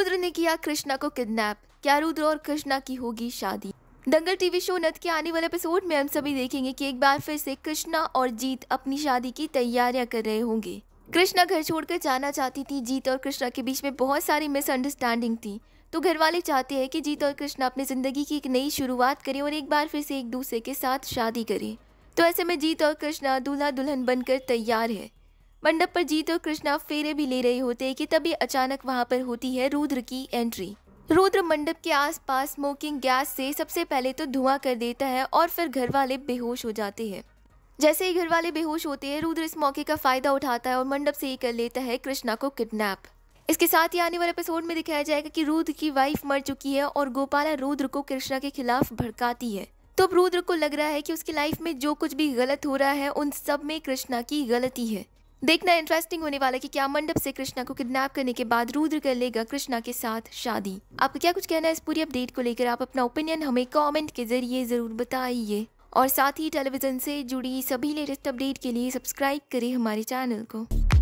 रुद्र ने किया कृष्णा को किडनैप क्या रुद्र और कृष्णा की होगी शादी दंगल टीवी शो नत के आने वाले एपिसोड में हम सभी देखेंगे कि एक बार फिर से कृष्णा और जीत अपनी शादी की तैयारियां कर रहे होंगे कृष्णा घर छोड़कर जाना चाहती थी जीत और कृष्णा के बीच में बहुत सारी मिसअंडरस्टैंडिंग थी तो घर वाले चाहते हैं कि जीत और कृष्णा अपनी ज़िंदगी की एक नई शुरुआत करें और एक बार फिर से एक दूसरे के साथ शादी करें तो ऐसे में जीत और कृष्णा दूल्हा दुल्हन बनकर तैयार है मंडप पर जीत और कृष्णा फेरे भी ले रहे होते कि तभी अचानक वहाँ पर होती है रुद्र की एंट्री रुद्र मंडप के आसपास स्मोकिंग गैस से सबसे पहले तो धुआं कर देता है और फिर घर वाले बेहोश हो जाते हैं जैसे ही घर वाले बेहोश होते हैं रुद्र इस मौके का फायदा उठाता है और मंडप से ही कर लेता है कृष्णा को किडनैप इसके साथ ही आने वाले एपिसोड में दिखाया जाएगा कि रुद्र की वाइफ मर चुकी है और गोपाला रुद्र को कृष्णा के खिलाफ भड़काती है तो रुद्र को लग रहा है कि उसकी लाइफ में जो कुछ भी गलत हो रहा है उन सब में कृष्णा की गलती है देखना इंटरेस्टिंग होने वाला कि क्या मंडप से कृष्णा को किडनैप करने के बाद रुद्र कर लेगा कृष्णा के साथ शादी आपका क्या कुछ कहना है इस पूरी अपडेट को लेकर आप अपना ओपिनियन हमें कमेंट के जरिए ज़रूर बताइए और साथ ही टेलीविज़न से जुड़ी सभी लेटेस्ट अपडेट के लिए सब्सक्राइब करें हमारे चैनल को